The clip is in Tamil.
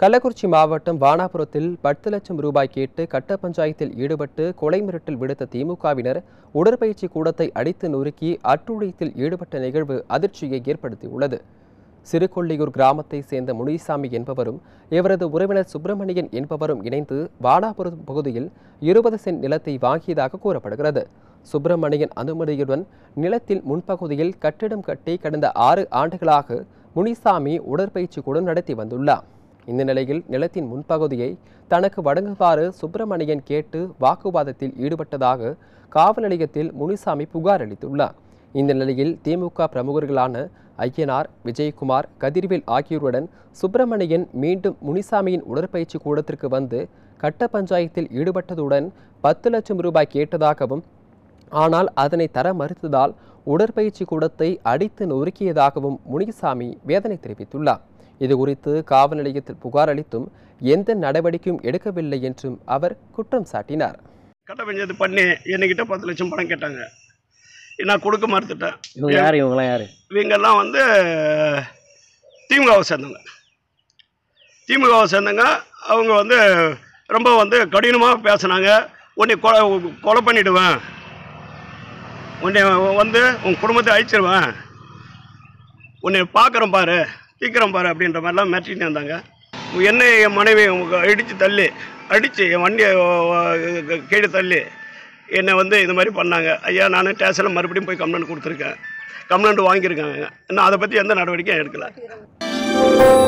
கள்ளக்குறிச்சி மாவட்டம் வானாபுரத்தில் பத்து லட்சம் ரூபாய் கேட்டு கட்ட பஞ்சாயத்தில் ஈடுபட்டு கொலை மிரட்டல் விடுத்த திமுகவினர் உடற்பயிற்சி கூடத்தை அடித்து நொறுக்கி அட்டுழியத்தில் ஈடுபட்ட நிகழ்வு அதிர்ச்சியை ஏற்படுத்தியுள்ளது சிறுகொள்ளியூர் கிராமத்தை சேர்ந்த முனிசாமி என்பவரும் இவரது உறவினர் சுப்பிரமணியன் என்பவரும் இணைந்து வானாபுரம் பகுதியில் இருபது சென்ட் நிலத்தை வாங்கியதாக கூறப்படுகிறது சுப்பிரமணியன் அனுமதியுடன் நிலத்தில் முன்பகுதியில் கட்டிடம் கட்டி கடந்த ஆறு ஆண்டுகளாக முனிசாமி உடற்பயிற்சி கூடம் நடத்தி வந்துள்ளார் இந்த நிலையில் நிலத்தின் முன்பகுதியை தனக்கு வழங்குமாறு சுப்பிரமணியன் கேட்டு வாக்குவாதத்தில் ஈடுபட்டதாக காவல் நிலையத்தில் முனிசாமி புகார் அளித்துள்ளார் இந்த நிலையில் திமுக பிரமுகர்களான ஐயனார் விஜயகுமார் கதிர்வேல் ஆகியோருடன் சுப்பிரமணியன் மீண்டும் முனிசாமியின் உடற்பயிற்சி கூடத்திற்கு வந்து கட்ட பஞ்சாயத்தில் ஈடுபட்டதுடன் பத்து லட்சம் ரூபாய் கேட்டதாகவும் ஆனால் அதனை தர மறுத்ததால் உடற்பயிற்சி கூடத்தை அடித்து நொறுக்கியதாகவும் முனிசாமி வேதனை தெரிவித்துள்ளார் இது குறித்து காவல் நிலையத்தில் புகார் அளித்தும் எந்த நடவடிக்கையும் எடுக்கவில்லை என்றும் அவர் குற்றம் சாட்டினார் கட்ட பண்ணி என்கிட்ட பத்து லட்சம் பணம் கேட்டாங்க நான் கொடுக்க மறுத்துட்டேன் யார் இவங்களாம் யார் இவங்கெல்லாம் வந்து திமுகவை சேர்ந்தவங்க திமுகவை சேர்ந்தவங்க அவங்க வந்து ரொம்ப வந்து கடினமாக பேசுனாங்க உன்னை கொலை கொலை பண்ணிவிடுவேன் உன்னை வந்து உன் குடும்பத்தை அழிச்சிருவேன் உன்னை பார்க்குறேன் பாரு சீக்கிரம் பாரு அப்படின்ற மாதிரிலாம் மிரட்டிட்டு இருந்தாங்க என்ன என் மனைவி அடித்து தள்ளி அடித்து என் வண்டியை கீழே தள்ளி என்னை வந்து இது மாதிரி பண்ணாங்க ஐயா நான் ஸ்டேஷனில் மறுபடியும் போய் கம்ப்ளைண்ட் கொடுத்துருக்கேன் கம்ப்ளைண்ட் வாங்கியிருக்காங்க இன்னும் அதை பற்றி எந்த நடவடிக்கையும் எடுக்கலை